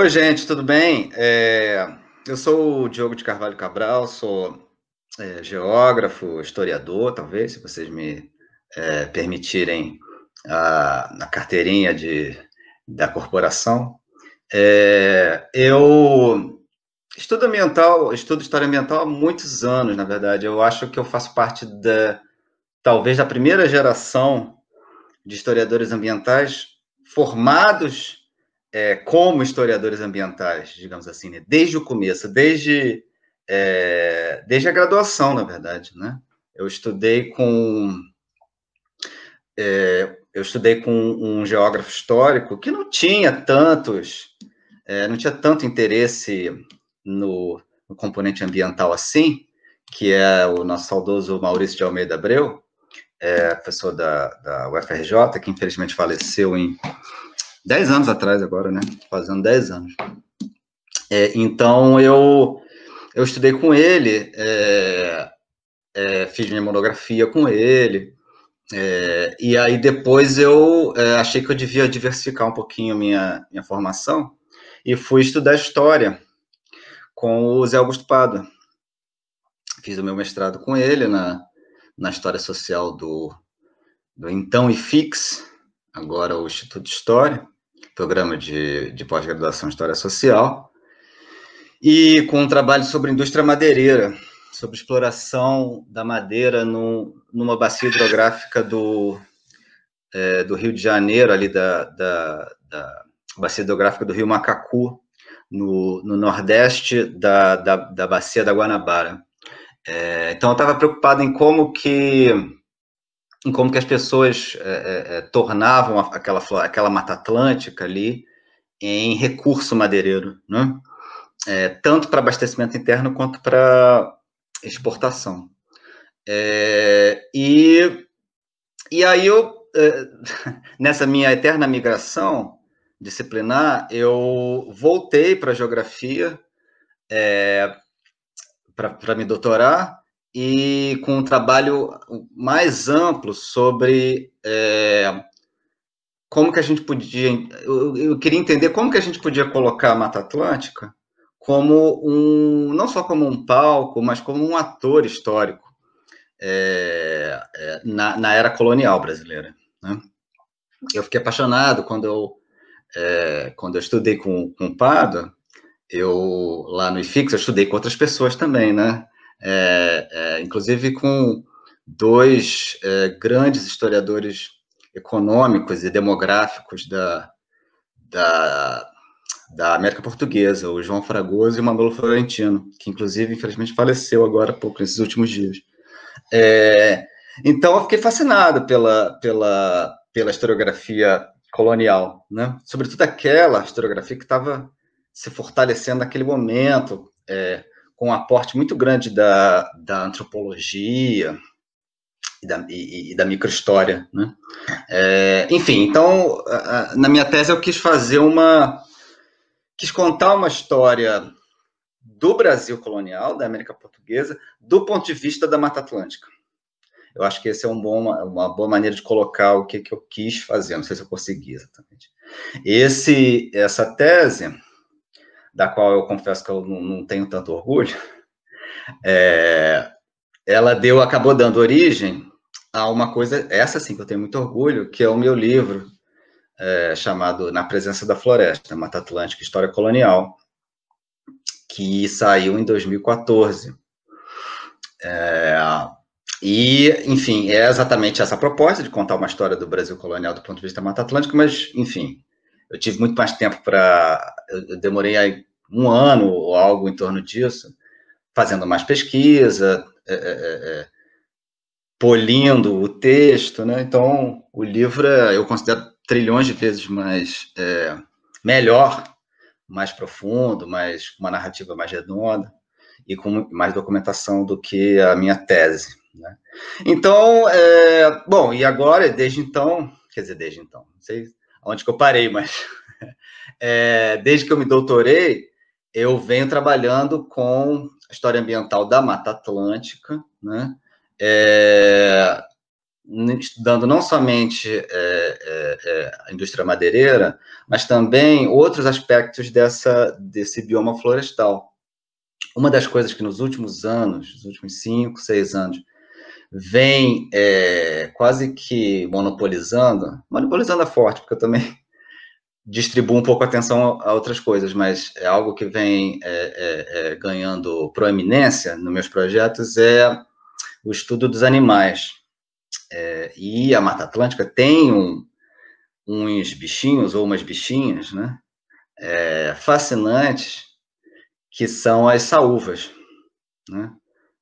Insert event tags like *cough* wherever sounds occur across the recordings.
Oi, gente, tudo bem? É, eu sou o Diogo de Carvalho Cabral, sou é, geógrafo, historiador, talvez, se vocês me é, permitirem a, a, carteirinha de, da corporação. É, eu estudo ambiental, estudo história ambiental há muitos anos, na verdade. Eu acho que eu faço parte da, talvez, da primeira geração de historiadores ambientais formados é, como historiadores ambientais, digamos assim, né? desde o começo, desde, é, desde a graduação, na verdade, né? Eu estudei com é, eu estudei com um geógrafo histórico que não tinha tantos, é, não tinha tanto interesse no, no componente ambiental assim, que é o nosso saudoso Maurício de Almeida Abreu, é, professor da, da, UFRJ, que infelizmente faleceu em, 10 anos atrás agora, né? Fazendo 10 anos. É, então, eu, eu estudei com ele, é, é, fiz minha monografia com ele, é, e aí depois eu é, achei que eu devia diversificar um pouquinho minha, minha formação, e fui estudar História com o Zé Augusto Pado. Fiz o meu mestrado com ele na, na História Social do, do então IFIX, agora o Instituto de História, programa de, de pós-graduação em História Social, e com um trabalho sobre indústria madeireira, sobre exploração da madeira no, numa bacia hidrográfica do, é, do Rio de Janeiro, ali da, da, da bacia hidrográfica do Rio Macacu, no, no nordeste da, da, da bacia da Guanabara. É, então, eu estava preocupado em como que em como que as pessoas é, é, tornavam aquela, aquela Mata Atlântica ali em recurso madeireiro, né? É, tanto para abastecimento interno quanto para exportação. É, e, e aí eu, *laughs* nessa minha eterna migração disciplinar, eu voltei para a geografia para me doutorar, e com um trabalho mais amplo sobre é, como que a gente podia. Eu, eu, queria entender como que a gente podia colocar a Mata Atlântica como um. não só como um palco, mas como um ator histórico é, é, na, na, era colonial brasileira. Né? Eu fiquei apaixonado quando eu. É, quando eu estudei com, com o Pada, eu lá no IFIX, eu estudei com outras pessoas também, né? É, é, inclusive com dois é, grandes historiadores econômicos e demográficos da, da, da América Portuguesa, o João Fragoso e o Manolo Florentino, que inclusive, infelizmente, faleceu agora há pouco, nesses últimos dias. É, então, eu fiquei fascinado pela, pela, pela historiografia colonial, né? sobretudo aquela historiografia que estava se fortalecendo naquele momento, é, com um aporte muito grande da, da antropologia e da, e, e da microhistória. Né? É, enfim, então, na minha tese eu quis fazer uma... quis contar uma história do Brasil colonial, da América Portuguesa, do ponto de vista da Mata Atlântica. Eu acho que essa é um bom, uma boa maneira de colocar o que, que eu quis fazer, não sei se eu consegui exatamente. Esse, essa tese da qual eu confesso que eu não, não tenho tanto orgulho, é, ela deu, acabou dando origem a uma coisa, essa sim que eu tenho muito orgulho, que é o meu livro é, chamado Na Presença da Floresta, Mata Atlântica História Colonial, que saiu em 2014. É, e, enfim, é exatamente essa proposta de contar uma história do Brasil colonial do ponto de vista da Mata Atlântica, mas, enfim, eu tive muito mais tempo para. Eu demorei um ano ou algo em torno disso, fazendo mais pesquisa, é, é, é, é polindo o texto, né? Então, o livro é, eu considero trilhões de vezes mais melhor, mais profundo, mais uma narrativa mais redonda e com mais documentação do que a minha tese. Né? Então, é, bom, e agora, desde então, quer dizer, desde então, não sei onde que eu parei, mas *laughs* é, desde que eu me doutorei, eu venho trabalhando com a história ambiental da Mata Atlântica, né? É, estudando não somente é, é, é, a indústria madeireira, mas também outros aspectos dessa, desse bioma florestal. Uma das coisas que nos últimos anos, nos últimos cinco, seis anos, vem é, quase que monopolizando, monopolizando é forte, porque eu também distribuo um pouco a atenção a, outras coisas, mas é algo que vem é, é, é, ganhando proeminência nos meus projetos é o estudo dos animais. É, e a Mata Atlântica tem um, uns bichinhos ou umas bichinhas, né? É, fascinantes, que são as saúvas, né?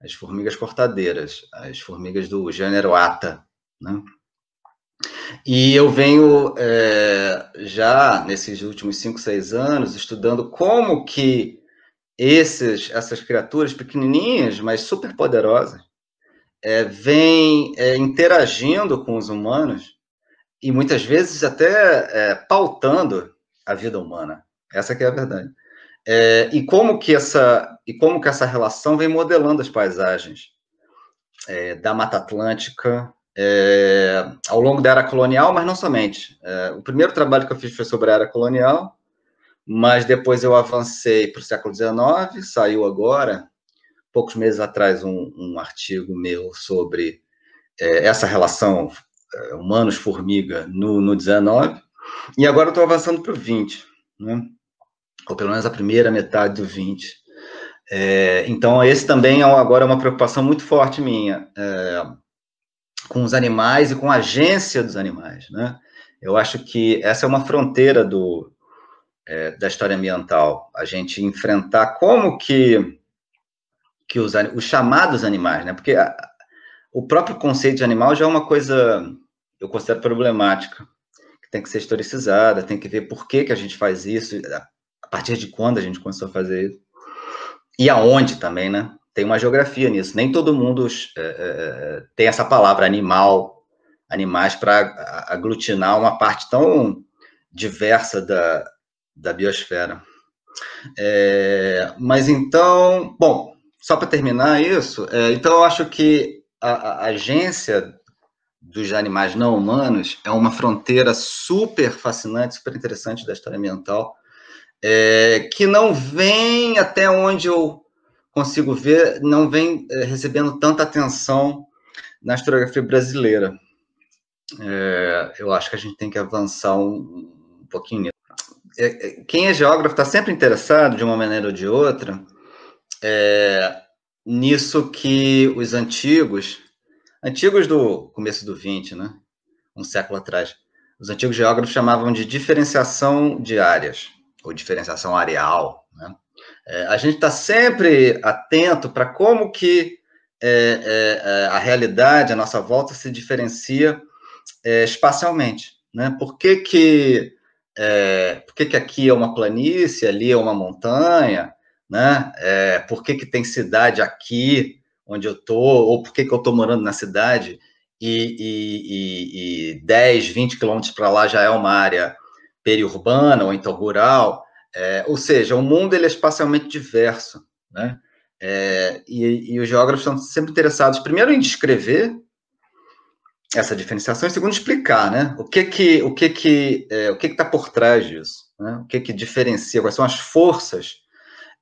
as formigas cortadeiras, as formigas do gênero ata, né? E eu venho é, já nesses últimos cinco, seis anos estudando como que esses, essas criaturas pequenininhas, mas super poderosas, é, vêm é, interagindo com os humanos e muitas vezes até é, pautando a vida humana. Essa que é a verdade. É, e como que essa e como que essa relação vem modelando as paisagens é, da Mata Atlântica, é, ao longo da era colonial, mas não somente. É, o primeiro trabalho que eu fiz foi sobre a era colonial, mas depois eu avancei para o século XIX, saiu agora, poucos meses atrás, um, um artigo meu sobre é, essa relação é, humanos-formiga no, no 19, e agora eu estou avançando para o 20, né? ou pelo menos a primeira metade do 20. É, então, esse também é, agora é uma preocupação muito forte minha. É, com os animais e com a agência dos animais, né? Eu acho que essa é uma fronteira do, é, da história ambiental, a gente enfrentar como que, que os, os chamados animais, né? Porque a, o próprio conceito de animal já é uma coisa, eu considero problemática, que tem que ser historicizada, tem que ver por que, que a gente faz isso, a partir de quando a gente começou a fazer isso, e aonde também, né? tem uma geografia nisso. Nem todo mundo é, tem essa palavra animal, animais, para aglutinar uma parte tão diversa da, da biosfera. É, mas então, bom, só para terminar isso, é, então eu acho que a, a, agência dos animais não humanos é uma fronteira super fascinante, super interessante da história ambiental, é, que não vem até onde eu consigo ver, não vem eh, recebendo tanta atenção na historiografia brasileira. É, eu acho que a gente tem que avançar um, um pouquinho. É, é, quem é geógrafo está sempre interessado, de uma maneira ou de outra, é, nisso que os antigos, antigos do começo do 20, né? um século atrás, os antigos geógrafos chamavam de diferenciação de áreas, ou diferenciação areal. Né? É, a gente está sempre atento para como que é, é, é, a realidade, a nossa volta, se diferencia é, espacialmente. Né? Por que que, por que que aqui é uma planície, ali é uma montanha? Né? por que que tem cidade aqui, onde eu tô ou por que que eu estou morando na cidade e, e, e, e 10, 20 quilômetros para lá já é uma área periurbana ou então rural. É, ou seja, o mundo ele é espacialmente diverso, né? É, e, e, os geógrafos estão sempre interessados, primeiro, em descrever essa diferenciação e, segundo, explicar, né? O que que o que que é, o que está por trás disso? Né? O que que diferencia? Quais são as forças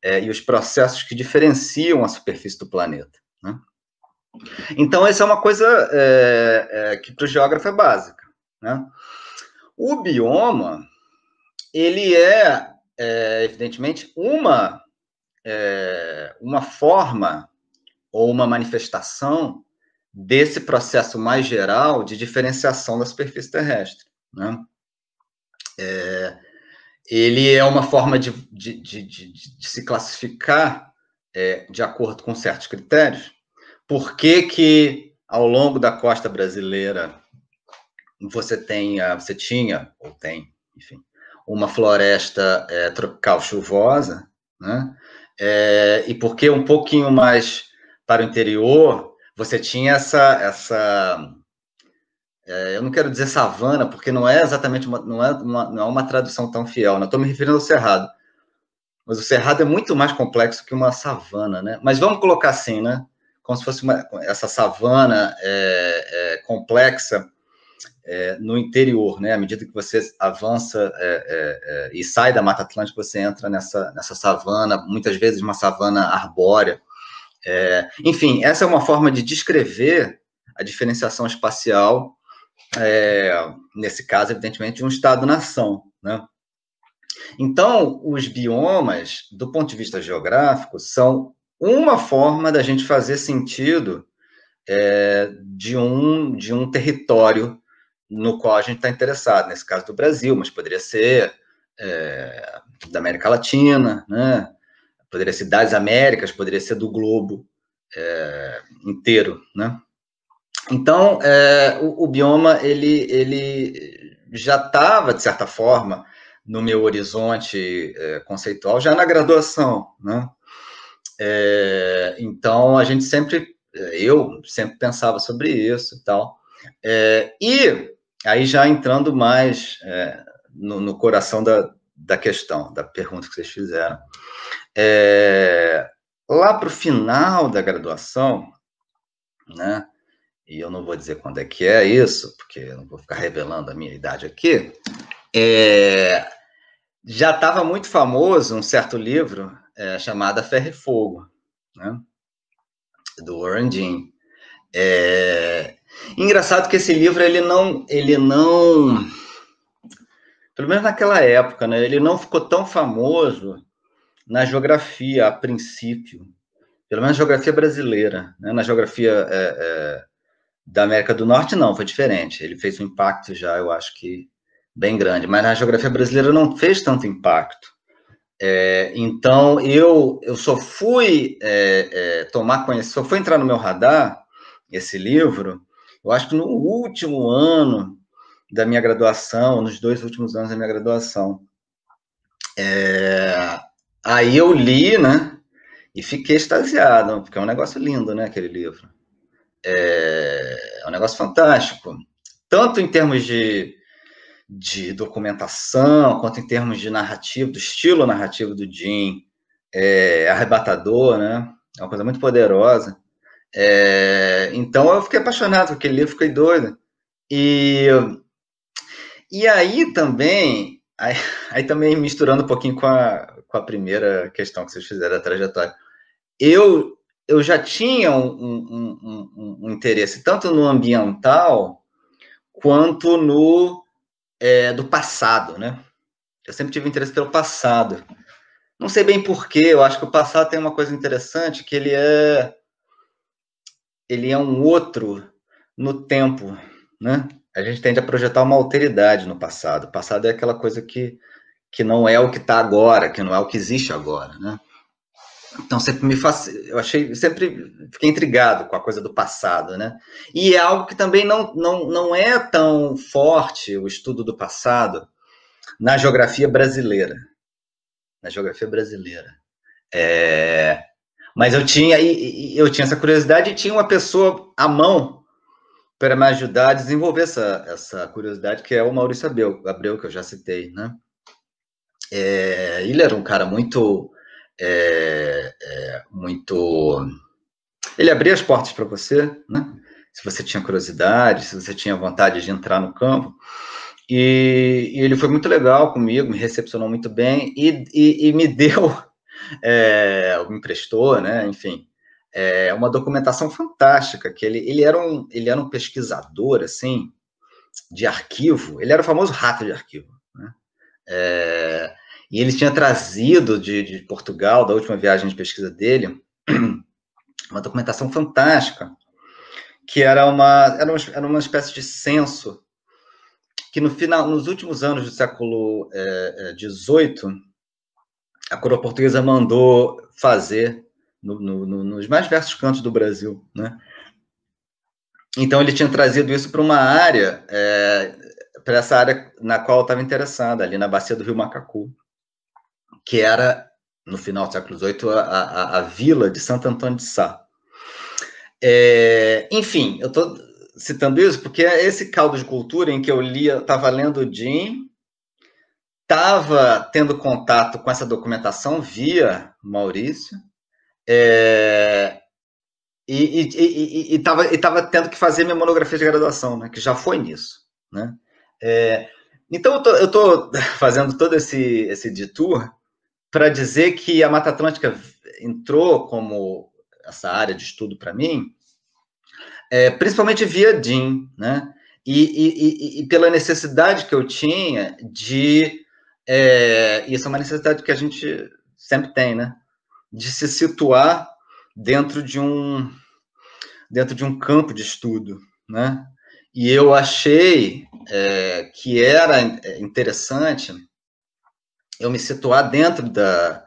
é, e os processos que diferenciam a superfície do planeta? Né? Então, essa é uma coisa é, é, que para o geógrafo é básica, né? O bioma ele é é, evidentemente, uma, é, uma forma ou uma manifestação desse processo mais geral de diferenciação da superfície terrestre. Né? É, ele é uma forma de, de, de, de se classificar é, de acordo com certos critérios. Por que, que ao longo da costa brasileira você tem, você tinha, ou tem, enfim, uma floresta é, tropical chuvosa, né? É, e porque um pouquinho mais para o interior, você tinha essa, essa é, eu não quero dizer savana, porque não é exatamente uma, não, é uma, não é uma tradução tão fiel, não né? estou me referindo ao cerrado. Mas o cerrado é muito mais complexo que uma savana, né? Mas vamos colocar assim, né? Como se fosse uma, essa savana é, é, complexa é, no interior, né? À medida que você avança é, é, é, e sai da Mata Atlântica, você entra nessa, nessa savana, muitas vezes uma savana arbórea. É, enfim, essa é uma forma de descrever a diferenciação espacial, é, nesse caso, evidentemente, de um Estado-nação, né? Então, os biomas, do ponto de vista geográfico, são uma forma da gente fazer sentido de, um, de um território no qual a gente está interessado, nesse caso do Brasil, mas poderia ser é, da América Latina, né? poderia ser das Américas, poderia ser do globo é, inteiro. Né? Então, é, o, o, bioma ele, ele já estava, de certa forma, no meu horizonte é, conceitual, já na graduação. Né? É, então, a gente sempre, eu sempre pensava sobre isso e tal. É, e Aí já entrando mais é, no, no, coração da, da questão, da pergunta que vocês fizeram. É, lá para o final da graduação, né? E eu não vou dizer quando é que é isso, porque eu não vou ficar revelando a minha idade aqui. É, já estava muito famoso um certo livro é, chamado Ferro e Fogo, né? do Warren Dean. É, Engraçado que esse livro ele não, ele não, pelo menos naquela época, né? Ele não ficou tão famoso na geografia a princípio, pelo menos na geografia brasileira, né? na geografia é, é, da América do Norte não, foi diferente. Ele fez um impacto já, eu acho que bem grande, mas na geografia brasileira não fez tanto impacto. É, então eu eu só fui é, é, tomar conhecimento, só fui entrar no meu radar esse livro eu acho que no último ano da minha graduação, nos dois últimos anos da minha graduação, é... aí eu li, né? E fiquei extasiado, porque é um negócio lindo, né? Aquele livro. É, é um negócio fantástico. Tanto em termos de de documentação, quanto em termos de narrativa, do estilo narrativo do Jim, é arrebatador, né? É uma coisa muito poderosa. É, então eu fiquei apaixonado com aquele livro, fiquei doido. E, e aí também, aí, *laughs* aí, também misturando um pouquinho com a, com a primeira questão que vocês fizeram, a trajetória, eu, eu já tinha um, um, um, um interesse tanto no ambiental quanto no é, do passado, né? Eu sempre tive interesse pelo passado. Não sei bem porquê, eu acho que o passado tem uma coisa interessante, que ele é ele é um outro no tempo, né? A gente tende a projetar uma alteridade no passado. O passado é aquela coisa que, que não é o que está agora, que não é o que existe agora, né? Então sempre me faz, eu achei, sempre fiquei intrigado com a coisa do passado, né? E é algo que também não, não, não é tão forte o estudo do passado na geografia brasileira, na geografia brasileira. É, mas eu tinha, eu tinha essa curiosidade e tinha uma pessoa à mão para me ajudar a desenvolver essa, essa curiosidade, que é o Maurício Abreu, Abreu que eu já citei, né? É, ele era um cara muito, é, é, muito... Ele abria as portas para você, né? Se você tinha curiosidade, se você tinha vontade de entrar no campo. E, e ele foi muito legal comigo, me recepcionou muito bem e, e, e me *laughs* deu é, me emprestou, né? Enfim, é uma documentação fantástica que ele, ele era um ele era um pesquisador assim de arquivo. Ele era o famoso rato de arquivo, né? É, e ele tinha trazido de, de Portugal da última viagem de pesquisa dele *clears throat* uma documentação fantástica que era uma, era uma, era uma espécie de censo que no final, nos últimos anos do século XVIII, é, é, a coroa portuguesa mandou fazer no, no, no, nos mais diversos cantos do Brasil, né? Então ele tinha trazido isso para uma área, é, para essa área na qual eu estava interessada, ali na bacia do Rio Macacu, que era, no final do século XVIII, a, a, a vila de Santo Antônio de Sá. É, enfim, eu estou citando isso porque é esse caldo de cultura em que eu lia, estava lendo o Jim, estava tendo contato com essa documentação via Maurício é, e estava tendo que fazer minha monografia de graduação, né, que já foi nisso. Né? É, então, eu estou *laughs* fazendo todo esse, esse detour para dizer que a Mata Atlântica entrou como essa área de estudo para mim, é, principalmente via DIN, né? E, e, e, e, pela necessidade que eu tinha de é, isso é uma necessidade que a gente sempre tem, né? De se situar dentro de um dentro de um campo de estudo, né? E eu achei é, que era interessante eu me situar dentro da,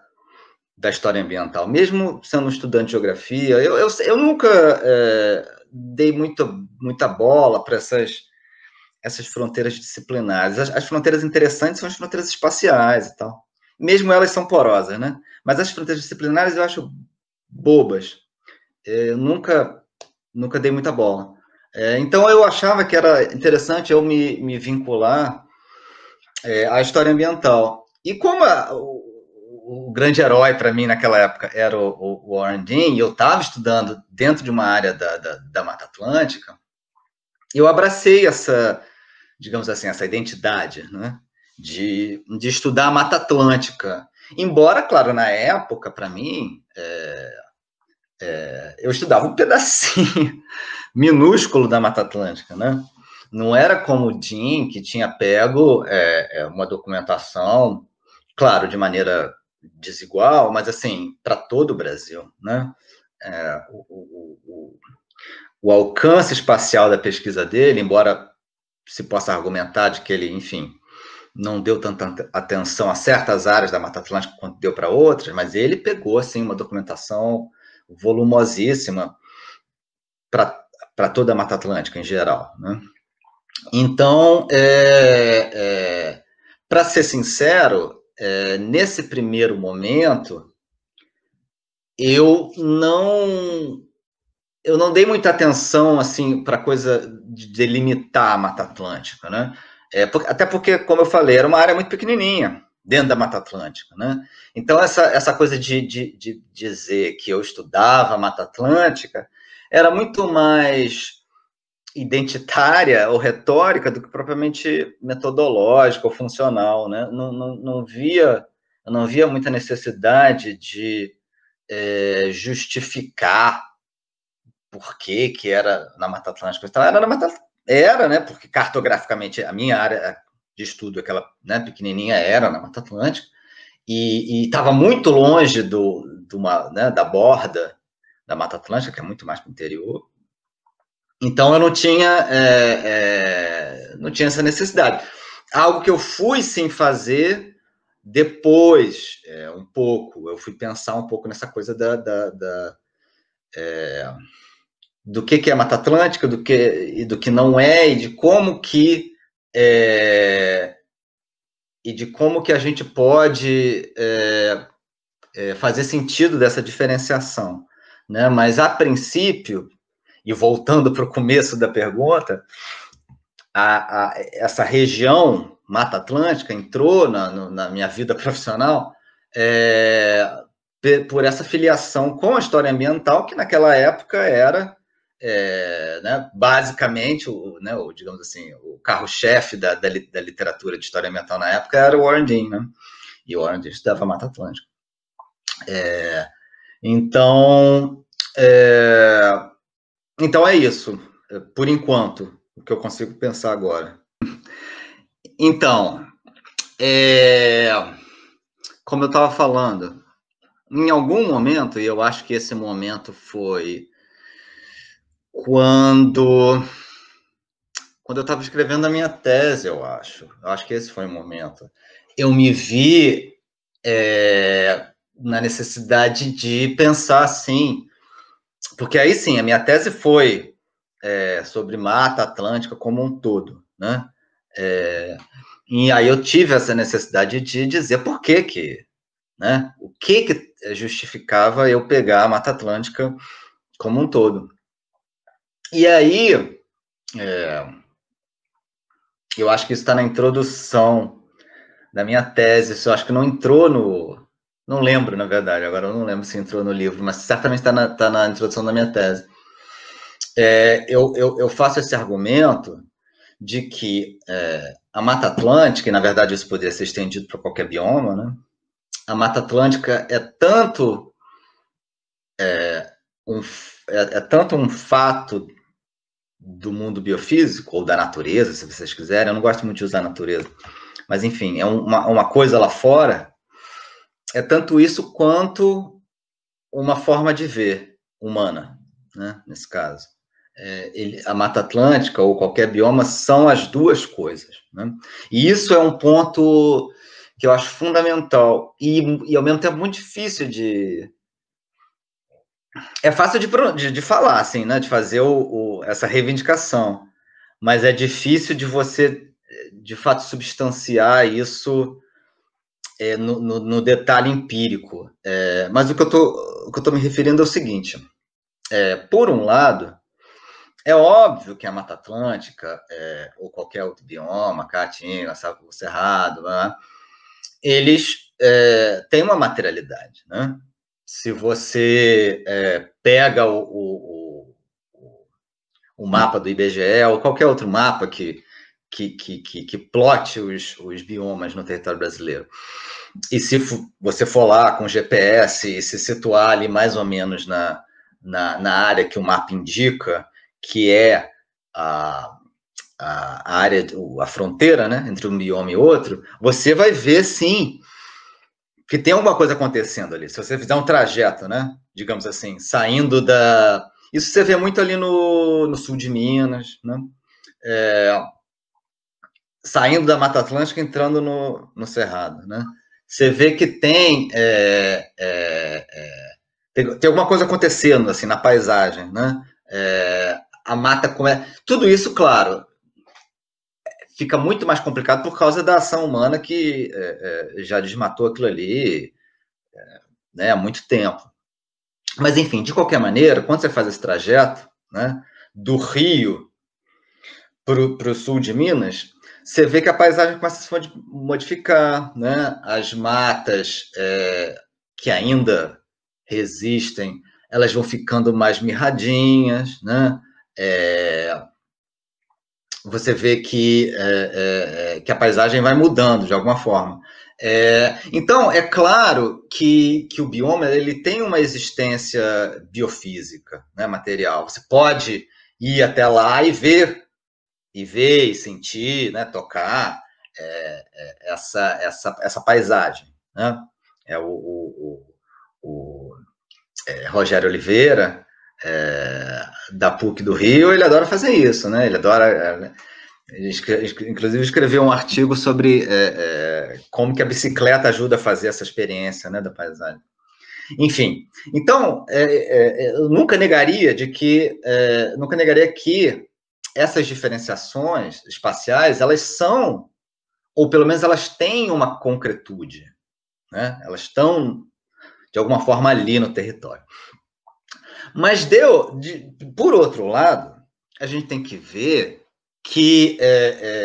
da história ambiental, mesmo sendo um estudante de geografia. Eu, eu, eu nunca é, dei muito, muita bola para essas essas fronteiras disciplinares. As, as, fronteiras interessantes são as fronteiras espaciais e tal. Mesmo elas são porosas, né? Mas as fronteiras disciplinares eu acho bobas. É, eu nunca, nunca dei muita bola. É, então eu achava que era interessante eu me, me vincular é, à história ambiental. E como a, o, o, grande herói para mim naquela época era o, o Warren Dean, e eu estava estudando dentro de uma área da, da, da Mata Atlântica, eu abracei essa, digamos assim, essa identidade, né? De, de estudar a Mata Atlântica. Embora, claro, na época, para mim, é, é, eu estudava um *laughs* pedacinho minúsculo da Mata Atlântica, né? Não era como o DIN, que tinha pego é, é, uma documentação, claro, de maneira desigual, mas assim, para todo o Brasil, né? É, o, o alcance espacial da pesquisa dele, embora se possa argumentar de que ele, enfim, não deu tanta atenção a certas áreas da Mata Atlântica quanto deu para outras, mas ele pegou assim uma documentação volumosíssima para toda a Mata Atlântica em geral, né? Então, é, é, para ser sincero, é, nesse primeiro momento, eu não eu não dei muita atenção assim para coisa de delimitar a Mata Atlântica, né? É, até porque, como eu falei, era uma área muito pequenininha dentro da Mata Atlântica, né? Então essa, essa coisa de, de, de dizer que eu estudava a Mata Atlântica era muito mais identitária ou retórica do que propriamente metodológica ou funcional, né? Não, não, não via não via muita necessidade de é, justificar por que, era na Mata Atlântica. Então, era na Mata era, né? Porque cartograficamente a minha área de estudo, aquela né, pequenininha, era na Mata Atlântica e estava muito longe do, do uma, né, da borda da Mata Atlântica, que é muito mais para o interior. Então eu não tinha é, é, não tinha essa necessidade. Algo que eu fui sim fazer depois, é, um pouco, eu fui pensar um pouco nessa coisa da, da, da é, do que, que é Mata Atlântica, do que e do que não é, e de como que é, e de como que a gente pode é, é, fazer sentido dessa diferenciação, né? Mas a princípio e voltando para o começo da pergunta, a, a, essa região Mata Atlântica entrou na, na minha vida profissional é, por essa filiação com a história ambiental que naquela época era é, né, basicamente, o, né, o, digamos assim, o carro-chefe da, da, da, literatura de história ambiental na época era o Warren Dean, né? E o Warren Dean estudava Mata Atlântica. É, então, é, então é isso, é, por enquanto, o que eu consigo pensar agora. Então, é, como eu estava falando, em algum momento, e eu acho que esse momento foi quando quando eu estava escrevendo a minha tese, eu acho. Eu acho que esse foi o momento. Eu me vi é, na necessidade de pensar assim, porque aí sim, a minha tese foi é, sobre Mata Atlântica como um todo, né? É, e aí eu tive essa necessidade de dizer por que que, né? O que que justificava eu pegar a Mata Atlântica como um todo. E aí, é, eu acho que isso está na introdução da minha tese, isso eu acho que não entrou no. Não lembro, na verdade, agora eu não lembro se entrou no livro, mas certamente está na, tá na introdução da minha tese. É, eu, eu, eu, faço esse argumento de que é, a Mata Atlântica, e na verdade isso poderia ser estendido para qualquer bioma, né? a Mata Atlântica é tanto é, um, é, é, tanto um fato do mundo biofísico ou da natureza, se vocês quiserem. Eu não gosto muito de usar natureza, mas enfim, é uma, uma coisa lá fora. É tanto isso quanto uma forma de ver humana, né? Nesse caso, é, ele, a Mata Atlântica ou qualquer bioma são as duas coisas, né? E isso é um ponto que eu acho fundamental e, e ao mesmo tempo muito difícil de é fácil de, de, de, falar, assim, né? De fazer o, o, essa reivindicação, mas é difícil de você, de fato, substanciar isso é, no, no, no, detalhe empírico. É, mas o que, eu estou me referindo é o seguinte: é, por um lado, é óbvio que a Mata Atlântica, é, ou qualquer outro bioma, Caatinga, Cerrado, lá, eles é, têm uma materialidade, né? se você é, pega o, o, o, mapa do IBGE ou qualquer outro mapa que, que, que, que, que plote os, os biomas no território brasileiro, e se você for lá com GPS e se situar ali mais ou menos na, na, na área que o mapa indica, que é a, a, área, a fronteira né, entre um bioma e outro, você vai ver sim que tem alguma coisa acontecendo ali. Se você fizer um trajeto, né? Digamos assim, saindo da. Isso você vê muito ali no, no sul de Minas, né? É, saindo da Mata Atlântica entrando no, no Cerrado, né? Você vê que tem, é, é, é tem, tem alguma coisa acontecendo assim na paisagem, né? É, a mata como é tudo isso, claro, fica muito mais complicado por causa da ação humana que é, é, já desmatou aquilo ali é, né, há muito tempo. Mas, enfim, de qualquer maneira, quando você faz esse trajeto né, do Rio para o sul de Minas, você vê que a paisagem começa a se modificar, né? as matas é, que ainda resistem, elas vão ficando mais mirradinhas, né? É, você vê que, é, é, é, que a paisagem vai mudando de alguma forma. É, então, é claro que, que o bioma ele tem uma existência biofísica, né, material. Você pode ir até lá e ver, e ver, e sentir, né, tocar é, é, essa, essa, essa paisagem. Né? É o, o, o, o Rogério Oliveira, é, da PUC do Rio, ele adora fazer isso, né? Ele adora. É, né? Inclusive escreveu um artigo sobre é, é, como que a bicicleta ajuda a fazer essa experiência né, da paisagem. Enfim, então é, é, eu nunca negaria de que nunca negaria que essas diferenciações espaciais elas são ou pelo menos elas têm uma concretude, né? Elas estão de alguma forma ali no território. Mas deu, de, por outro lado, a gente tem que ver que é,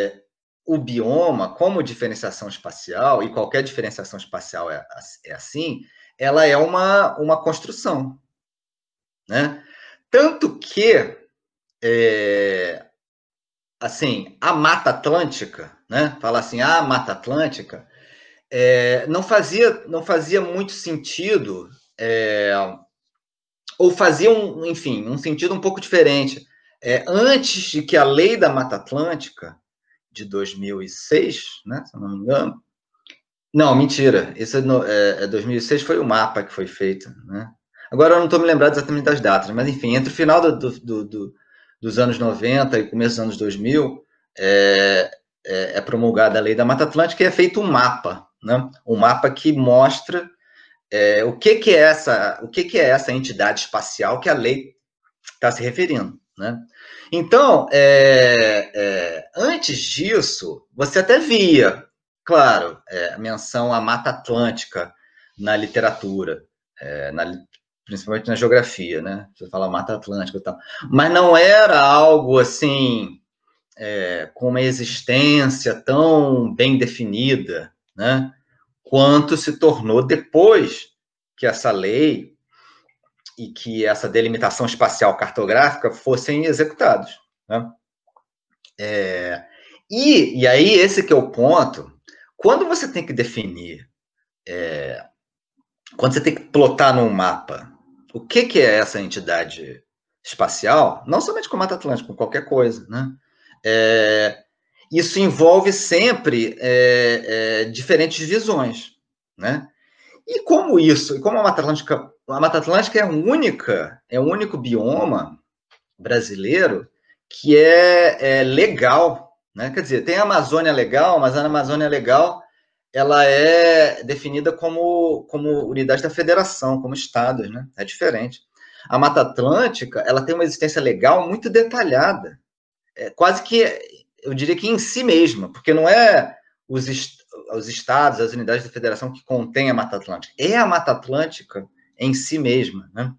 é, o bioma, como diferenciação espacial, e qualquer diferenciação espacial é, é assim, ela é uma, uma construção. Né? Tanto que, é, assim, a Mata Atlântica, né? Falar assim, a ah, Mata Atlântica, é, não, fazia, não fazia muito sentido é, ou fazia um enfim, um sentido um pouco diferente. É, antes de que a lei da Mata Atlântica, de 2006, né, se eu não me engano, não, mentira, isso é, no, é 2006 é foi o mapa que foi feito, né? Agora eu não estou me lembrando exatamente das datas, mas enfim, entre o final do, do, do, dos anos 90 e começo dos anos 2000, é, é, é, promulgada a lei da Mata Atlântica e é feito um mapa, né? um mapa que mostra é, o que que é essa, o que que é essa entidade espacial que a lei está se referindo, né? Então, é, é, antes disso, você até via, claro, é, a menção à Mata Atlântica na literatura, é, na, principalmente na geografia, né? Você fala Mata Atlântica e tal, mas não era algo assim é, com uma existência tão bem definida, né? quanto se tornou depois que essa lei e que essa delimitação espacial cartográfica fossem executados. Né? É, e, e aí, esse que é o ponto. Quando você tem que definir, é, quando você tem que plotar num mapa, o que, que é essa entidade espacial, não somente com o Mata Atlântico, com qualquer coisa, né? É, isso envolve sempre é, é, diferentes visões, né? E como isso, e como a Mata Atlântica, a Mata Atlântica é única, é o único bioma brasileiro que é, é legal, né? Quer dizer, tem a Amazônia legal, mas a Amazônia legal ela é definida como, como unidade da federação, como estados, né? É diferente. A Mata Atlântica, ela tem uma existência legal muito detalhada. É quase que eu diria que em si mesma, porque não é os, est os estados, as unidades da federação que contém a Mata Atlântica, é a Mata Atlântica em si mesma, né?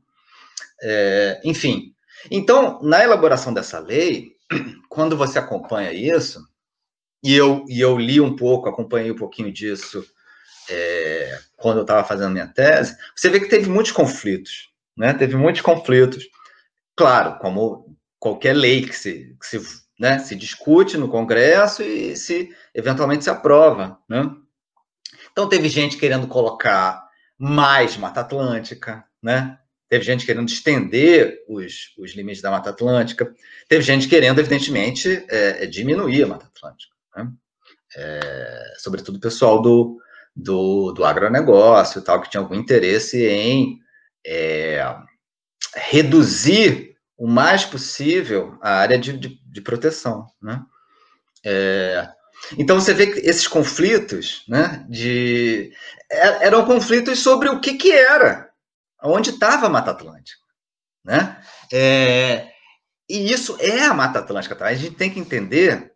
É, enfim, então, na elaboração dessa lei, *clears throat* quando você acompanha isso, e eu, e eu li um pouco, acompanhei um pouquinho disso é, quando eu estava fazendo minha tese, você vê que teve muitos conflitos, né? Teve muitos conflitos. Claro, como qualquer lei que se, que se né? Se discute no Congresso e se eventualmente se aprova, né? Então teve gente querendo colocar mais Mata Atlântica, né? Teve gente querendo estender os, os limites da Mata Atlântica. Teve gente querendo, evidentemente, é, é diminuir a Mata Atlântica. Né? É, sobretudo o pessoal do, do, do agronegócio tal, que tinha algum interesse em é, reduzir o mais possível a área de, de de proteção, né? É, então você vê que esses conflitos, né, de é, eram conflitos sobre o que que era, onde estava a Mata Atlântica, né? É, e isso é a Mata Atlântica, tá? A gente tem que entender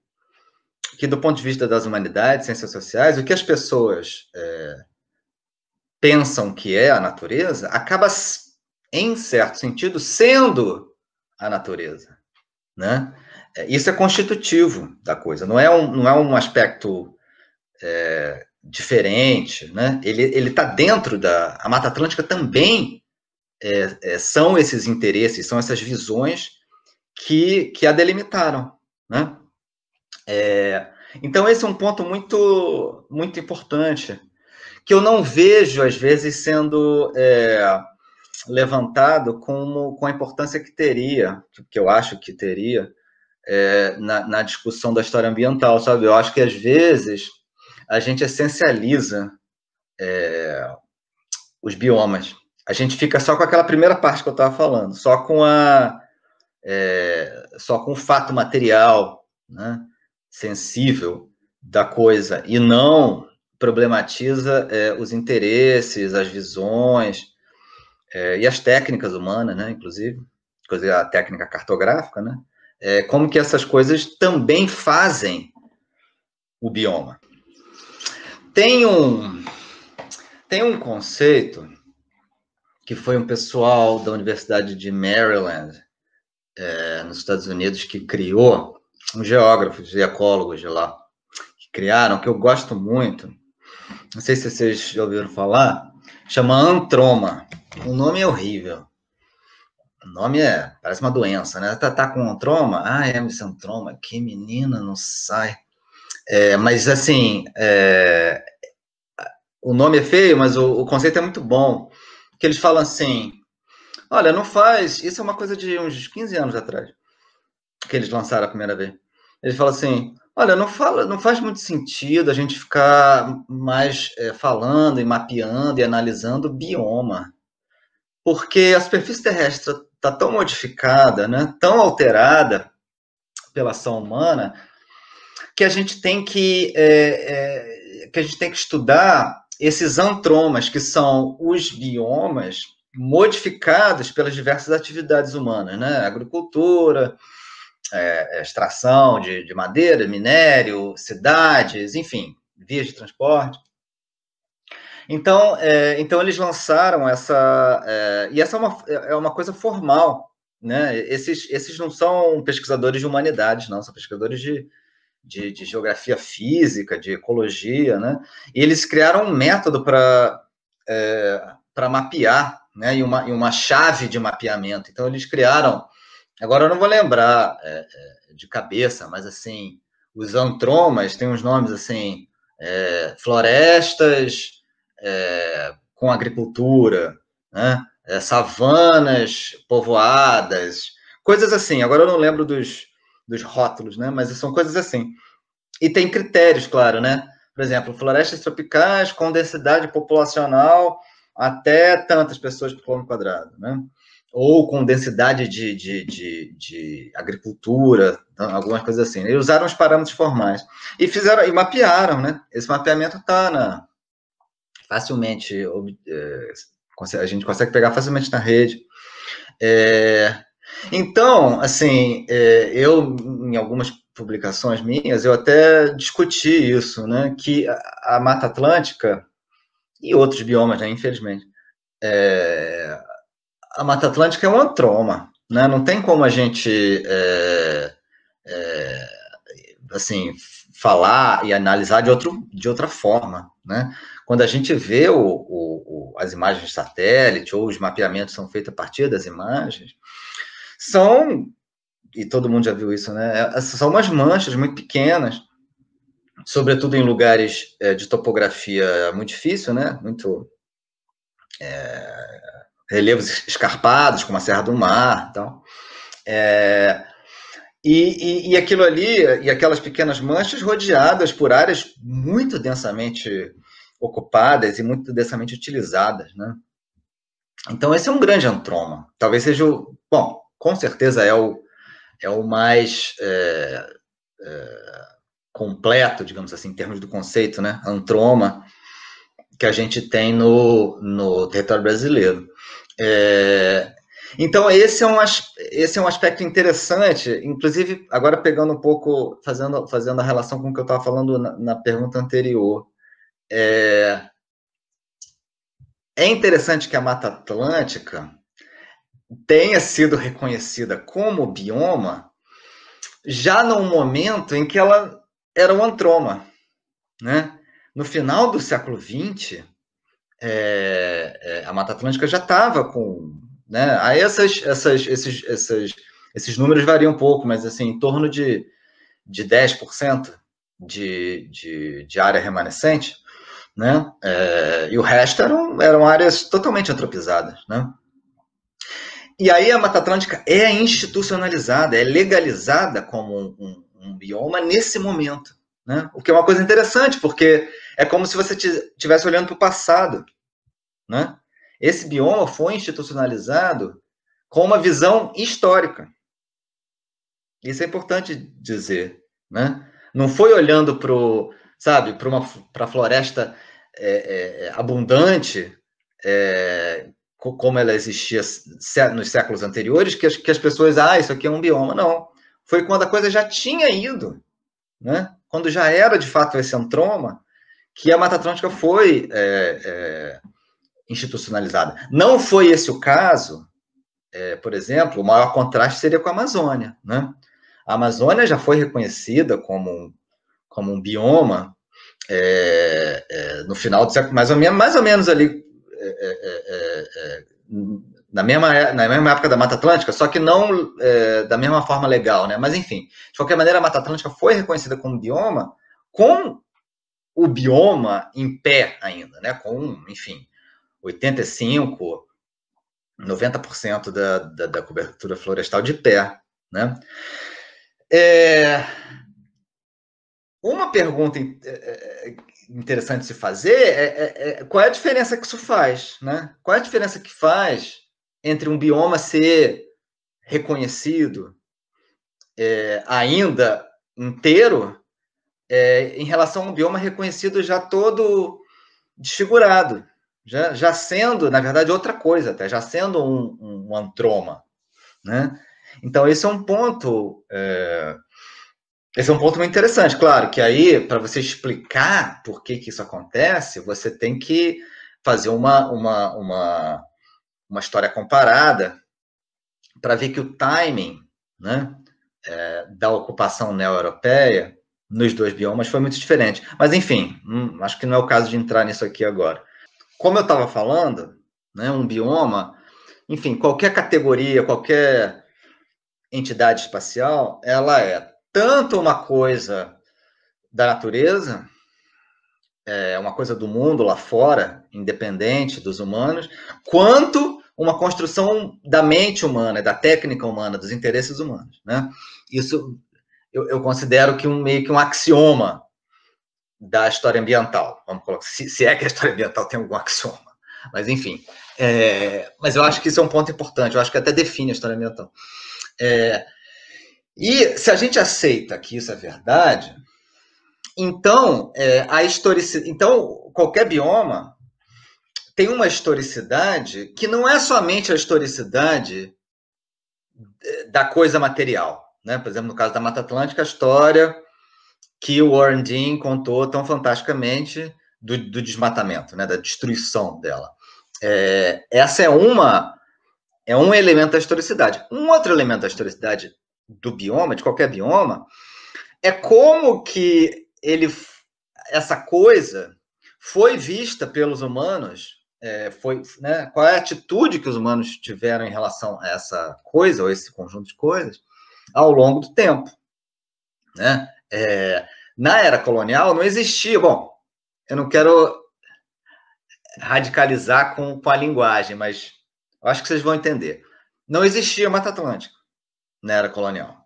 que do ponto de vista das humanidades, ciências sociais, o que as pessoas é, pensam que é a natureza acaba, em certo sentido, sendo a natureza, né? É, isso é constitutivo da coisa, não é um, não é um aspecto é, diferente, né? Ele ele está dentro da a Mata Atlântica também é, é, são esses interesses, são essas visões que que a delimitaram, né? É, então esse é um ponto muito muito importante que eu não vejo às vezes sendo é, levantado como com a importância que teria, que eu acho que teria é, na, na, discussão da história ambiental, sabe? Eu acho que às vezes a gente essencializa é, os biomas. A gente fica só com aquela primeira parte que eu estava falando, só com a é, só com o fato material, né, sensível da coisa e não problematiza é, os interesses, as visões é, e as técnicas humanas, né, inclusive, coisa a técnica cartográfica, né? é, como que essas coisas também fazem o bioma. Tem um, tem um conceito que foi um pessoal da Universidade de Maryland, é, nos Estados Unidos, que criou, um geógrafo, ecólogo de lá, que criaram, que eu gosto muito, não sei se vocês já ouviram falar, chama antroma. O nome é horrível. O nome é, parece uma doença, né? Tá, tá com troma? Ah, é, me um troma. Que menina, não sai. É, mas, assim, é, o nome é feio, mas o, o, conceito é muito bom. Que eles falam assim: olha, não faz. Isso é uma coisa de uns 15 anos atrás, que eles lançaram a primeira vez. Eles falam assim: olha, não, fala, não faz muito sentido a gente ficar mais é, falando e mapeando e analisando o bioma, porque a superfície terrestre está tão modificada, né, tão alterada pela ação humana, que a gente tem que, é, é, que, a gente tem que estudar esses antromas, que são os biomas modificados pelas diversas atividades humanas, né? Agricultura, é, extração de, de madeira, minério, cidades, enfim, vias de transporte. Então, é, então eles lançaram essa. É, e essa é uma, é uma coisa formal. Né? Esses, esses não são pesquisadores de humanidades, não, são pesquisadores de, de, de geografia física, de ecologia. Né? E eles criaram um método para é, mapear, né? e, uma, e uma chave de mapeamento. Então, eles criaram. Agora, eu não vou lembrar é, é de cabeça, mas assim, os antromas têm uns nomes assim: é, florestas é, com agricultura, né? é, savanas povoadas, coisas assim. Agora eu não lembro dos, dos rótulos, né? mas são coisas assim. E tem critérios, claro, né? Por exemplo, florestas tropicais com densidade populacional até tantas pessoas por quilômetro quadrado, né? ou com densidade de, de, de, de, agricultura, então, algumas coisas assim. E usaram os parâmetros formais e fizeram e mapearam, né? Esse mapeamento está na facilmente, é, a gente consegue pegar facilmente na rede. É, então, assim, é, eu, em algumas publicações minhas, eu até discuti isso, né, que a, a Mata Atlântica e outros biomas, né, infelizmente, é, a Mata Atlântica é um antroma, né, não tem como a gente, é, é, assim, falar e analisar de, outro, de outra forma, né, quando a gente vê o, o, o, as imagens de satélite ou os mapeamentos são feitos a partir das imagens, são, e todo mundo já viu isso, né? É, é, são umas manchas muito pequenas, sobretudo em lugares é, de topografia muito difícil, né? Muito é, relevos escarpados, como a Serra do Mar, tal. Então, é, e, e, e, aquilo ali, e aquelas pequenas manchas rodeadas por áreas muito densamente ocupadas e muito densamente utilizadas, né? Então esse é um grande antroma. Talvez seja o, bom, com certeza é o é o mais é, é, completo, digamos assim, em termos do conceito, né? Antroma que a gente tem no, no território brasileiro. É, então, esse é, um, esse é um aspecto interessante, inclusive, agora pegando um pouco, fazendo, fazendo a relação com o que eu estava falando na, na, pergunta anterior. É, é interessante que a Mata Atlântica tenha sido reconhecida como bioma já num momento em que ela era um antroma, né? No final do século XX, é, é, a Mata Atlântica já estava com, né? Aí essas, essas, esses, essas, esses números variam um pouco, mas assim, em torno de, de 10% de, de, de área remanescente, né? É, e o resto eram, eram áreas totalmente antropizadas, né? E aí a Mata Atlântica é institucionalizada, é legalizada como um, um, um bioma nesse momento, né? O que é uma coisa interessante, porque é como se você estivesse olhando para o passado, né? Esse bioma foi institucionalizado com uma visão histórica. Isso é importante dizer, né? Não foi olhando para o sabe, para uma pra floresta é, é, é abundante, é, como ela existia nos séculos anteriores, que as, que as pessoas, ah, isso aqui é um bioma. Não. Foi quando a coisa já tinha ido, né? quando já era de fato esse antroma, que a Mata Atlântica foi é, é, institucionalizada. Não foi esse o caso, por exemplo, o maior contraste seria com a Amazônia. Né? A Amazônia já foi reconhecida como como um bioma, é, é, no final do século, mais ou menos, mais ou menos ali, é, é, é, é, na, mesma, na mesma época da Mata Atlântica, só que não da mesma forma legal, né? Mas, enfim, de qualquer maneira, a Mata Atlântica foi reconhecida como bioma com o bioma em pé ainda, né? Com, enfim, 85, 90% da, da, da cobertura florestal de pé, né? É, uma pergunta eh, eh, eh, interessante se fazer é, é, é, qual é a diferença que isso faz, né? Qual é a diferença que faz entre um bioma ser reconhecido é, ainda inteiro é, em relação a um bioma reconhecido já todo desfigurado, já, já sendo, na verdade, outra coisa até, já sendo um, um, um antroma, né? Então, esse é um ponto é, esse é um ponto muito interessante, claro, que aí, para você explicar por que, que isso acontece, você tem que fazer uma, uma, uma, uma história comparada para ver que o timing né, é, da ocupação neo-europeia nos dois biomas foi muito diferente. Mas, enfim, hum, acho que não é o caso de entrar nisso aqui agora. Como eu estava falando, né, um bioma, enfim, qualquer categoria, qualquer entidade espacial, ela é tanto uma coisa da natureza, é, uma coisa do mundo lá fora, independente dos humanos, quanto uma construção da mente humana, da técnica humana, dos interesses humanos. Né? Isso eu, eu considero que um, meio que um axioma da história ambiental. Vamos colocar, se, se é que a história ambiental tem algum axioma. Mas, enfim. É, mas eu acho que isso é um ponto importante, eu acho que até define a história ambiental. É, e se a gente aceita que isso é verdade, então é, a historicidade, então qualquer bioma tem uma historicidade que não é somente a historicidade é, da coisa material, né? Por exemplo, no caso da Mata Atlântica, a história que o Warren Dean contou tão fantasticamente do, do desmatamento, né? Da destruição dela. É, essa é uma é um elemento da historicidade. Um outro elemento da historicidade do bioma, de qualquer bioma, é como que ele essa coisa foi vista pelos humanos, é, foi, né, qual é a atitude que os humanos tiveram em relação a essa coisa, ou esse conjunto de coisas, ao longo do tempo. Né? É, na era colonial não existia, bom, eu não quero radicalizar com, com a linguagem, mas acho que vocês vão entender. Não existia Mata Atlântica na era colonial.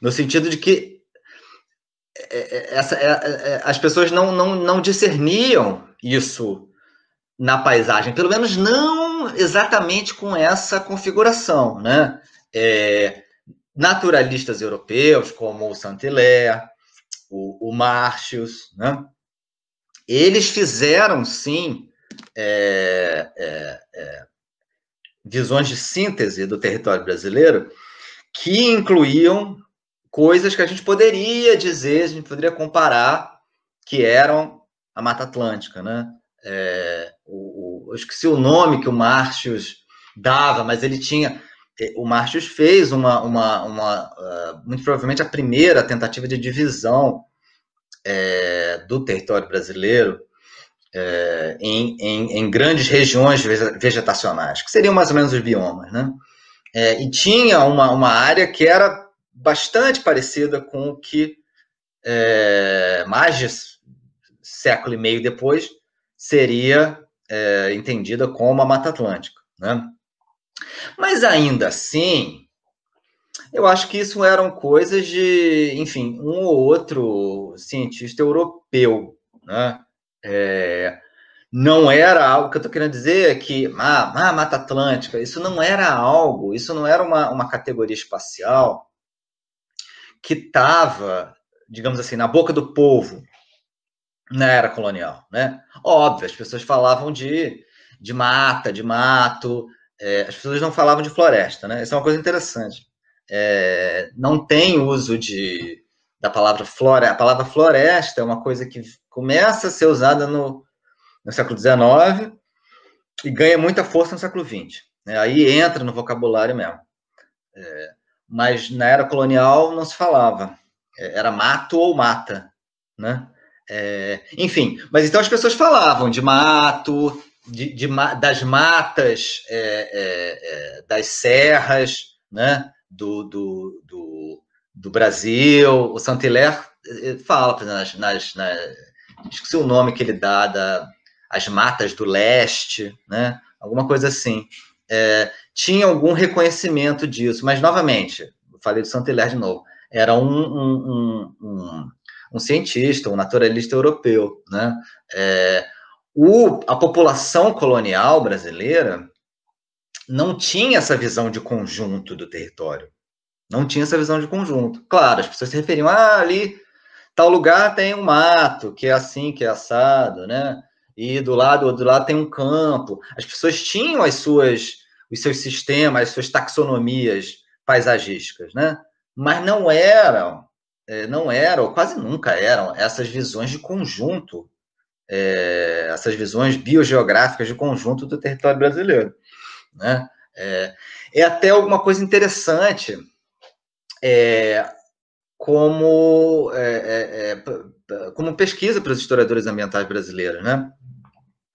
No sentido de que é, é, essa, é, as pessoas não, não, não discerniam isso na paisagem, pelo menos não exatamente com essa configuração, né? É, naturalistas europeus como o Saint-Hilaire, o, o Martius, né? Eles fizeram sim é, é, visões de síntese do território brasileiro que incluíam coisas que a gente poderia dizer, a gente poderia comparar, que eram a Mata Atlântica, né? É, o, o, eu esqueci o nome que o Martius dava, mas ele tinha. É, o Martius fez uma, uma, uma ah, muito provavelmente a primeira tentativa de divisão é, do território brasileiro é, em, em, em, grandes regiões vegetacionais, que seriam mais ou menos os biomas, né? É, e tinha uma, uma área que era bastante parecida com o que é, mais século e meio depois seria é, entendida como a Mata Atlântica. Né? Mas ainda assim, eu acho que isso eram coisas de, enfim, um ou outro cientista europeu. Né? É, não era algo que eu estou querendo dizer é que ah, ah, Mata Atlântica, isso não era algo, isso não era uma, uma categoria espacial que estava, digamos assim, na boca do povo na era colonial, né? Óbvio, as pessoas falavam de, de mata, de mato, é, as pessoas não falavam de floresta, né? Isso é uma coisa interessante. É, não tem uso de, da palavra floresta. A palavra floresta é uma coisa que começa a ser usada no, no século XIX e ganha muita força no século XX. Né? Aí entra no vocabulário mesmo. É, mas na era colonial não se falava. É, era mato ou mata, né? É, enfim, mas então as pessoas falavam de mato, de, de das matas, é, é, das serras, né? Do, do, do, do Brasil. O Saint-Hilaire fala, nas, nas, nas esqueci o nome que ele dá da as matas do leste, né? alguma coisa assim. É, tinha algum reconhecimento disso, mas novamente, falei do Saint Hilaire de novo, era um, um, um, um, um cientista, um naturalista europeu. Né? É, o, a população colonial brasileira não tinha essa visão de conjunto do território. Não tinha essa visão de conjunto. Claro, as pessoas se referiam, ah, ali, tal lugar tem um mato, que é assim, que é assado, né? e do lado, do outro lado tem um campo. As pessoas tinham as suas, os seus sistemas, as suas taxonomias paisagísticas, né? Mas não eram, é, não eram, quase nunca eram essas visões de conjunto, é, essas visões biogeográficas de conjunto do território brasileiro, né? É, é até alguma coisa interessante, é, como, é, é como pesquisa para os historiadores ambientais brasileiros, né?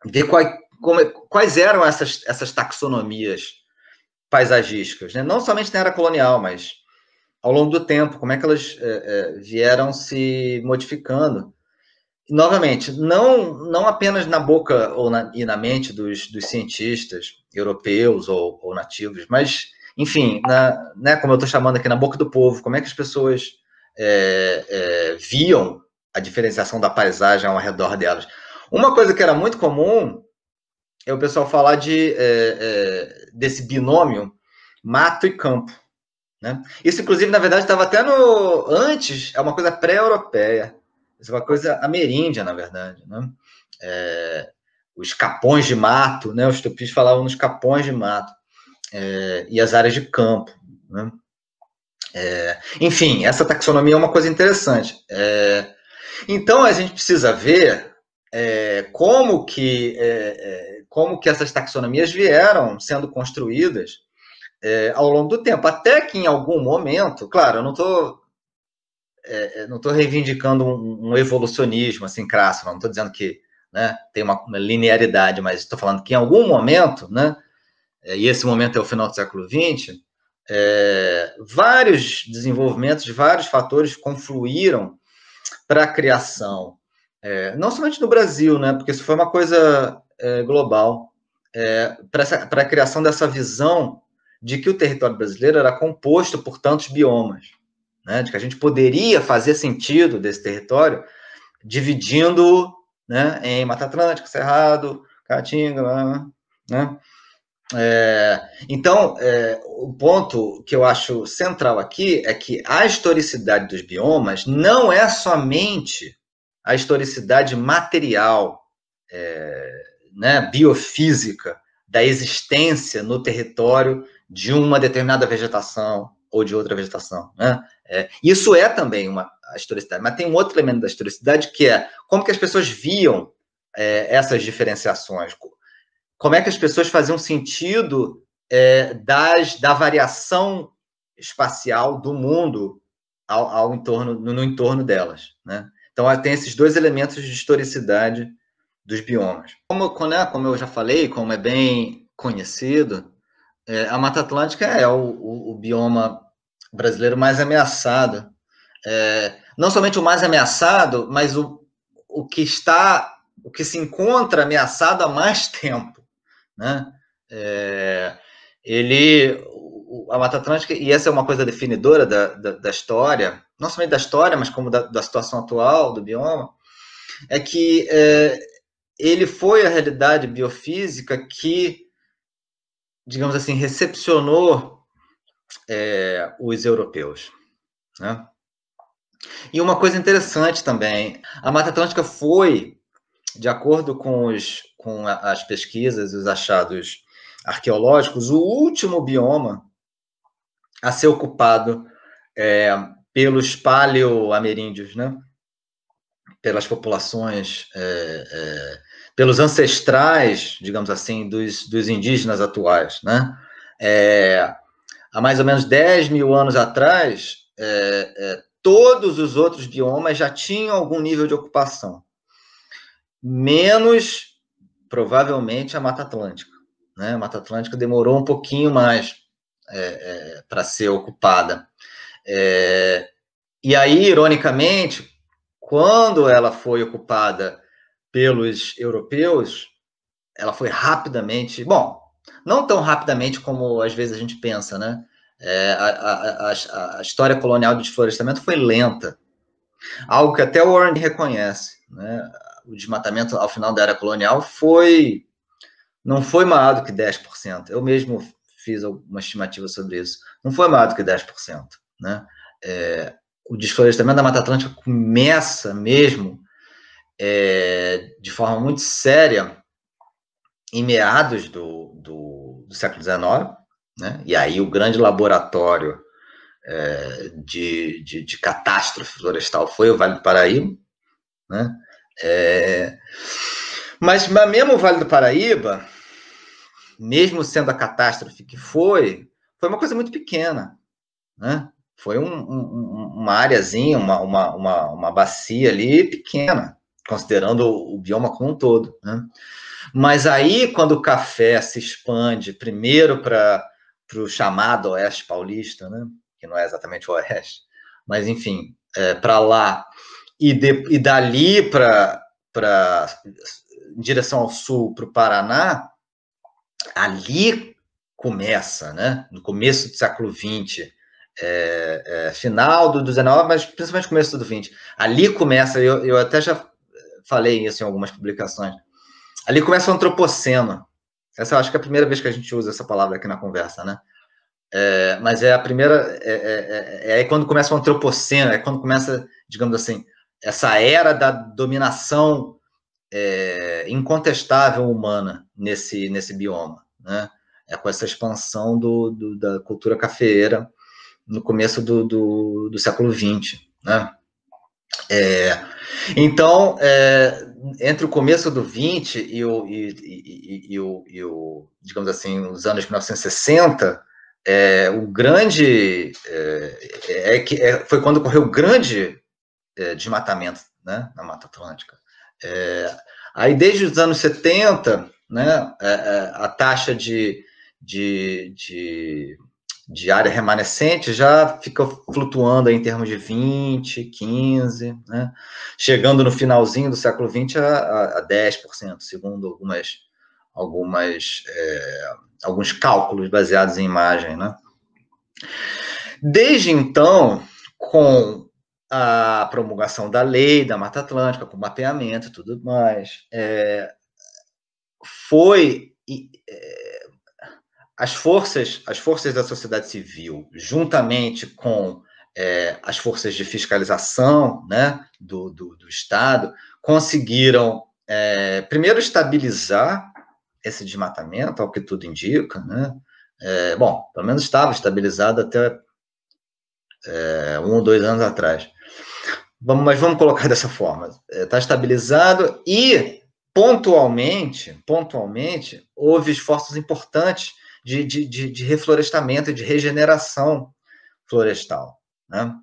ver quais, como, é, quais eram essas, essas taxonomias paisagísticas, né? não somente na era colonial, mas ao longo do tempo, como é que elas é, é, vieram se modificando. novamente, não, não apenas na boca ou na, e na mente dos, dos cientistas europeus ou, ou nativos, mas, enfim, na, né, como eu estou chamando aqui, na boca do povo, como é que as pessoas é, viam a diferenciação da paisagem ao redor delas. Uma coisa que era muito comum é o pessoal falar de, é, é, desse binômio mato e campo. Né? Isso, inclusive, na verdade, estava até no. Antes, é uma coisa pré-europeia. Isso é uma coisa ameríndia, na verdade. Né? É, os capões de mato, né? os tupis falavam nos capões de mato é, e as áreas de campo. Né? É, enfim, essa taxonomia é uma coisa interessante. É, então, a gente precisa ver é, como, que, é, é, como que essas taxonomias vieram sendo construídas é, ao longo do tempo. Até que em algum momento, claro, eu não estou. É, não estou reivindicando um, um, evolucionismo assim crasso, não estou dizendo que né, tem uma, uma linearidade, mas estou falando que em algum momento, né, e esse momento é o final do século XX, é, vários desenvolvimentos, vários fatores confluíram para a criação é, não somente no Brasil, né? Porque isso foi uma coisa é, global é, para a criação dessa visão de que o território brasileiro era composto por tantos biomas, né? De que a gente poderia fazer sentido desse território dividindo, né? Em Mata Atlântica, Cerrado, Caatinga, né? É, então, é, o ponto que eu acho central aqui é que a historicidade dos biomas não é somente a historicidade material, é, né, biofísica da existência no território de uma determinada vegetação ou de outra vegetação. Né? É, isso é também uma historicidade, mas tem um outro elemento da historicidade que é como que as pessoas viam é, essas diferenciações, como é que as pessoas faziam sentido é, das, da variação espacial do mundo ao, ao entorno, no, no entorno delas. Né? Então, tem esses dois elementos de historicidade dos biomas. Como, né, como eu já falei, como é bem conhecido, é, a Mata Atlântica é o, o, o bioma brasileiro mais ameaçado. É, não somente o mais ameaçado, mas o, o que está, o que se encontra ameaçado há mais tempo. Né? É, ele, a Mata Atlântica, e essa é uma coisa definidora da, da, da história não somente da história, mas como da, da situação atual, do bioma, é que é, ele foi a realidade biofísica que, digamos assim, recepcionou é, os europeus. Né? E uma coisa interessante também, a Mata Atlântica foi, de acordo com, os, com as pesquisas e os achados arqueológicos, o último bioma a ser ocupado é, pelos paleoameríndios, né? pelas populações, é, é, pelos ancestrais, digamos assim, dos, dos indígenas atuais. Né? É, há mais ou menos 10 mil anos atrás, é, é, todos os outros biomas já tinham algum nível de ocupação, menos, provavelmente, a Mata Atlântica. Né? A Mata Atlântica demorou um pouquinho mais é, para ser ocupada. É, e aí, ironicamente, quando ela foi ocupada pelos europeus, ela foi rapidamente, bom, não tão rapidamente como às vezes a gente pensa, né? É, a, a, a, a, história colonial do desflorestamento foi lenta, algo que até o Warren reconhece, né? O desmatamento ao final da era colonial foi não foi maior do que 10%. Eu mesmo fiz uma estimativa sobre isso. Não foi maior do que 10%. Né? É, o desflorestamento da Mata Atlântica começa mesmo é, de forma muito séria em meados do, do, do século XIX, né? e aí o grande laboratório é, de, de, de, catástrofe florestal foi o Vale do Paraíba. Né? É, mas, mas mesmo o Vale do Paraíba, mesmo sendo a catástrofe que foi, foi uma coisa muito pequena. Né? foi um, um, uma áreazinha, uma, uma, uma, uma bacia ali pequena, considerando o, o bioma como um todo. Né? Mas aí, quando o café se expande primeiro para o chamado Oeste Paulista, né? que não é exatamente o Oeste, mas enfim, é, para lá, e, de, e dali para em direção ao sul, para o Paraná, ali começa, né? no começo do século XX, é, é, final do 19, mas principalmente começo do 20. Ali começa, eu, eu até já falei isso em algumas publicações, ali começa o antropoceno. Essa eu acho que é a primeira vez que a gente usa essa palavra aqui na conversa, né? É, mas é a primeira, é, é, é, é quando começa o antropoceno, é quando começa, digamos assim, essa era da dominação é, incontestável humana nesse, nesse bioma, né? É com essa expansão do, do da cultura cafeeira, no começo do, do, do século XX. Né? É, então, é, entre o começo do 20 e o, e, e, e, o, e o, digamos assim, os anos 1960, é, o grande é, é que é, foi quando ocorreu o grande é, desmatamento né, na Mata Atlântica. aí, desde os anos 70, né, a, a taxa de, de, de de área remanescente já fica flutuando em termos de 20, 15, né? chegando no finalzinho do século 20 a, a, a 10%, segundo algumas, algumas é, alguns cálculos baseados em imagem. Né? Desde então, com a promulgação da lei da Mata Atlântica, com mapeamento e tudo mais, é, foi. É, as forças, as forças da sociedade civil, juntamente com é, as forças de fiscalização né, do, do, do Estado, conseguiram é, primeiro estabilizar esse desmatamento, ao que tudo indica, né? É, bom, pelo menos estava estabilizado até é, um ou dois anos atrás. Vamos, mas vamos colocar *laughs* dessa forma. Está é, estabilizado e pontualmente, pontualmente, houve esforços importantes de, de, de, de reflorestamento, de regeneração florestal. Né?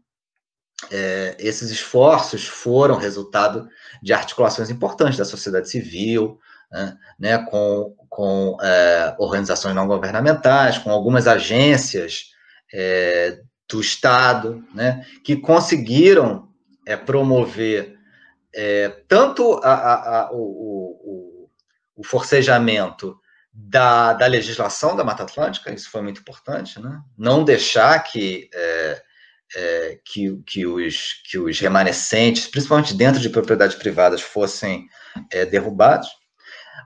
É, esses esforços foram resultado de articulações importantes da sociedade civil, né, né? com, com é, organizações não governamentais, com algumas agências é, do Estado, né, que conseguiram é, promover é, tanto a, a, a, o, o, o, forcejamento da, da legislação da Mata Atlântica, isso foi muito importante, né? não deixar que, é, é, que, que, os, que os remanescentes, principalmente dentro de propriedades privadas, fossem é, derrubados,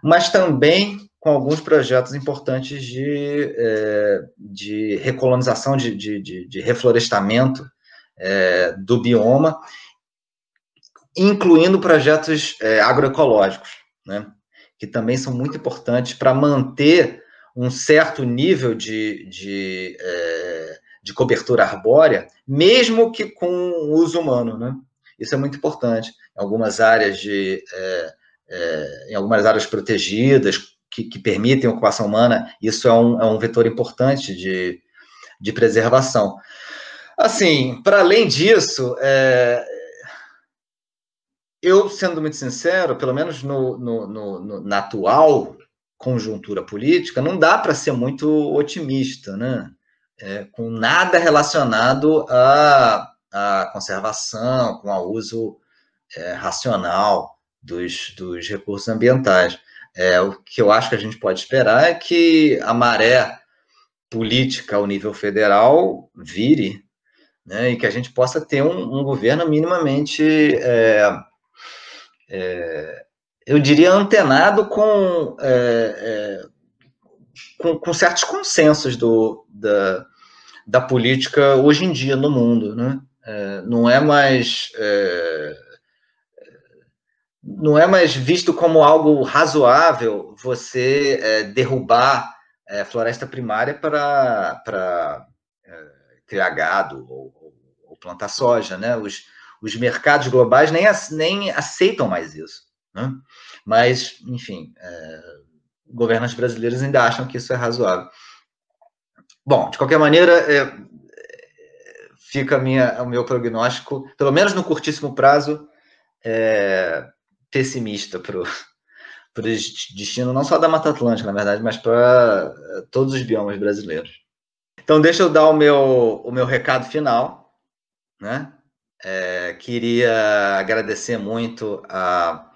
mas também com alguns projetos importantes de, é, de recolonização, de, de, de reflorestamento é, do bioma, incluindo projetos é, agroecológicos. Né? que também são muito importantes para manter um certo nível de, de, é, de cobertura arbórea, mesmo que com uso humano, né? Isso é muito importante. Em algumas áreas de, é, é, em algumas áreas protegidas que, que, permitem ocupação humana, isso é um, é um vetor importante de, de preservação. Assim, para além disso, é, eu, sendo muito sincero, pelo menos no, no, no, na atual conjuntura política, não dá para ser muito otimista, né? É, com nada relacionado à, à conservação, com o uso é, racional dos, dos recursos ambientais. É, o que eu acho que a gente pode esperar é que a maré política ao nível federal vire né, e que a gente possa ter um, um governo minimamente é, é, eu diria, antenado com, é, é, com, com, certos consensos do, da, da política hoje em dia no mundo. Né? É, não é mais é, não é mais visto como algo razoável você é, derrubar é, floresta primária para é, criar gado ou, ou, plantar soja, né? Os, os mercados globais nem, nem aceitam mais isso. Né? Mas, enfim, é, brasileiros ainda acham que isso é razoável. Bom, de qualquer maneira, é, fica minha, o meu prognóstico, pelo menos no curtíssimo prazo, é, pessimista para o *laughs* destino, não só da Mata Atlântica, na verdade, mas para é, todos os biomas brasileiros. Então, deixa eu dar o meu, o meu recado final, né? É, queria agradecer muito a,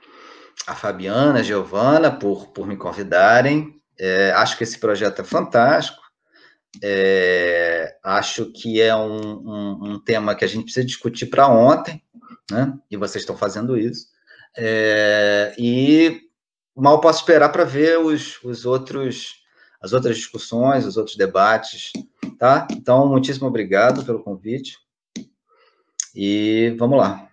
a Fabiana, a Giovana, por, por me convidarem. É, acho que esse projeto é fantástico. É, acho que é um, um, um, tema que a gente precisa discutir para ontem, né? e vocês estão fazendo isso. É, e mal posso esperar para ver os, os outros as outras discussões, os outros debates, tá? Então, muitíssimo obrigado pelo convite. E vamos lá.